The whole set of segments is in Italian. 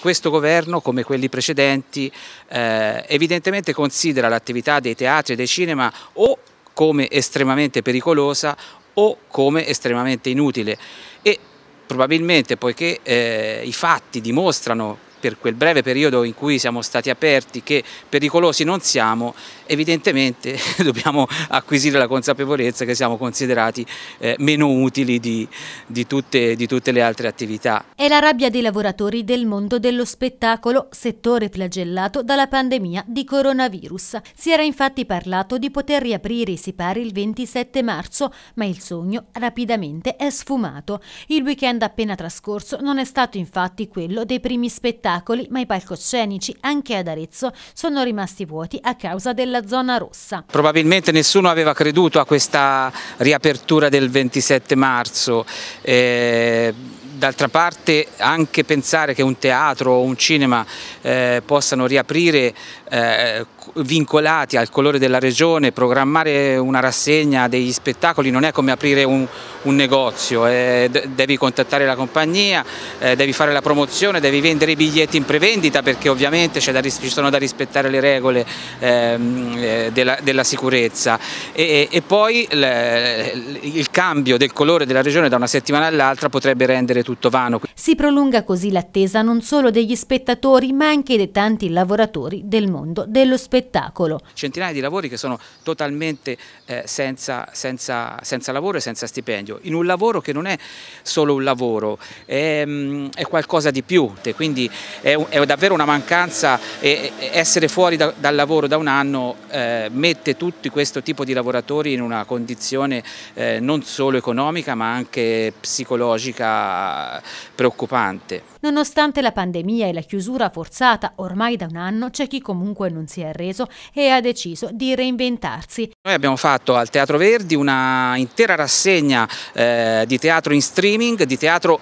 Questo governo, come quelli precedenti, eh, evidentemente considera l'attività dei teatri e dei cinema o come estremamente pericolosa o come estremamente inutile e probabilmente poiché eh, i fatti dimostrano per quel breve periodo in cui siamo stati aperti che pericolosi non siamo, evidentemente dobbiamo acquisire la consapevolezza che siamo considerati eh, meno utili di, di, tutte, di tutte le altre attività. È la rabbia dei lavoratori del mondo dello spettacolo, settore flagellato dalla pandemia di coronavirus. Si era infatti parlato di poter riaprire i sipari il 27 marzo, ma il sogno rapidamente è sfumato. Il weekend appena trascorso non è stato infatti quello dei primi spettacoli spettacoli, ma i palcoscenici, anche ad Arezzo, sono rimasti vuoti a causa della zona rossa. Probabilmente nessuno aveva creduto a questa riapertura del 27 marzo. Eh D'altra parte anche pensare che un teatro o un cinema eh, possano riaprire eh, vincolati al colore della regione, programmare una rassegna degli spettacoli non è come aprire un, un negozio, eh, devi contattare la compagnia, eh, devi fare la promozione, devi vendere i biglietti in prevendita perché ovviamente da, ci sono da rispettare le regole ehm, eh, della, della, sicurezza e, e poi il cambio del colore della regione da una settimana all'altra potrebbe rendere tutto vano. Si prolunga così l'attesa non solo degli spettatori ma anche dei tanti lavoratori del mondo dello spettacolo. Centinaia di lavori che sono totalmente eh, senza, senza, senza, lavoro e senza stipendio, in un lavoro che non è solo un lavoro, è, mm, è qualcosa di più, quindi è, è davvero una mancanza e, essere fuori da, dal lavoro da un anno eh, mette tutti questo tipo di lavoratori in una condizione eh, non solo economica ma anche psicologica preoccupante. Nonostante la pandemia e la chiusura forzata ormai da un anno, c'è chi comunque non si è arreso e ha deciso di reinventarsi. Noi abbiamo fatto al Teatro Verdi una intera rassegna eh, di teatro in streaming, di teatro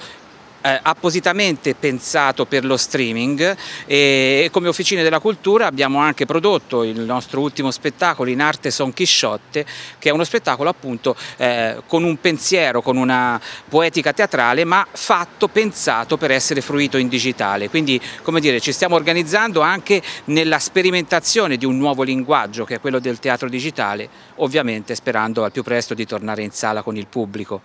eh, appositamente pensato per lo streaming e, come Officine della Cultura abbiamo anche prodotto il nostro ultimo spettacolo in arte Son Chisciotte che è uno spettacolo appunto eh, con un pensiero, con una poetica teatrale ma fatto, pensato per essere fruito in digitale. Quindi come dire ci stiamo organizzando anche nella sperimentazione di un nuovo linguaggio che è quello del teatro digitale ovviamente sperando al più presto di tornare in sala con il pubblico.